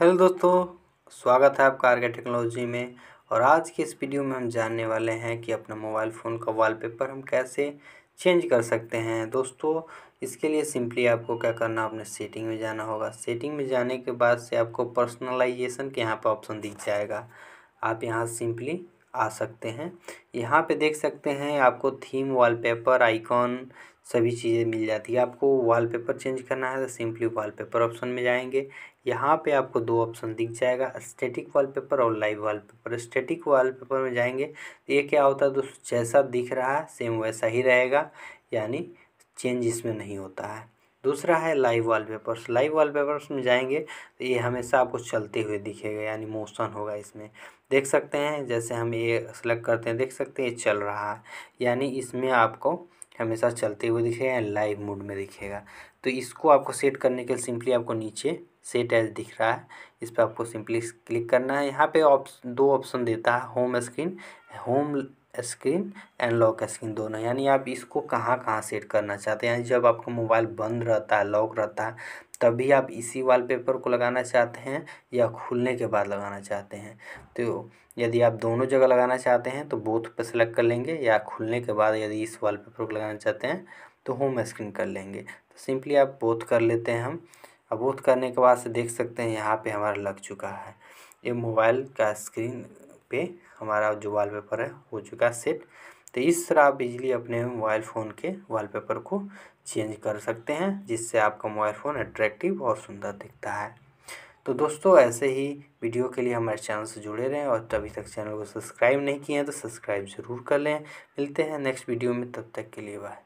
hello दोस्तों स्वागत है आपका आर टेक्नोलॉजी में और आज के इस वीडियो में हम जानने वाले हैं कि अपना मोबाइल फ़ोन का वॉलपेपर हम कैसे चेंज कर सकते हैं दोस्तों इसके लिए सिंपली आपको क्या करना है अपने सेटिंग में जाना होगा सेटिंग में जाने के बाद से आपको पर्सनलाइजेशन के यहाँ पर ऑप्शन दिख जाएगा आप यहाँ सिंपली आ सकते हैं यहाँ पे देख सकते हैं आपको थीम वॉलपेपर आइकॉन सभी चीज़ें मिल जाती है आपको वॉलपेपर चेंज करना है तो सिंपली वॉलपेपर ऑप्शन में जाएंगे यहाँ पे आपको दो ऑप्शन दिख जाएगा स्टैटिक वॉलपेपर और लाइव वॉलपेपर स्टैटिक वॉलपेपर में जाएंगे तो ये क्या होता है दोस्तों जैसा दिख रहा है सेम वैसा ही रहेगा यानी चेंज इसमें नहीं होता है दूसरा है लाइव वॉलपेपर्स लाइव पेपर्स में जाएंगे तो ये हमेशा आपको चलते हुए दिखेगा यानी मोशन होगा इसमें देख सकते हैं जैसे हम ये सेलेक्ट करते हैं देख सकते हैं ये चल रहा है यानी इसमें आपको हमेशा चलते हुए दिखेगा लाइव मोड में दिखेगा तो इसको आपको सेट करने के लिए सिंपली आपको नीचे सेट एज दिख रहा है इस पर आपको सिंपली क्लिक करना है यहाँ पे ऑप्शन दो ऑप्शन देता है home screen home screen and lock screen दोनों यानी आप इसको कहाँ कहाँ सेट करना चाहते हैं जब आपका मोबाइल बंद रहता है लॉक रहता है तभी आप इसी वॉलपेपर को लगाना चाहते हैं या खुलने के बाद लगाना चाहते हैं तो यदि आप दोनों जगह लगाना चाहते हैं तो बोथ पर सेलेक्ट कर लेंगे या खुलने के बाद यदि इस पेपर को लगाना चाहते हैं तो होम स्क्रीन कर लेंगे तो सिंपली आप बोथ कर लेते हैं हम अब बोथ करने के बाद से देख सकते हैं यहाँ पे हमारा लग चुका है ये मोबाइल का स्क्रीन पे हमारा जो वॉलपेपर है हो चुका है सेट तो इस तरह आप बिजली अपने मोबाइल फ़ोन के वॉलपेपर को चेंज कर सकते हैं जिससे आपका मोबाइल फ़ोन अट्रैक्टिव और सुंदर दिखता है तो दोस्तों ऐसे ही वीडियो के लिए हमारे चैनल से जुड़े रहें और तभी तक चैनल को सब्सक्राइब नहीं किए हैं तो सब्सक्राइब ज़रूर कर लें मिलते हैं नेक्स्ट वीडियो में तब तक के लिए बाय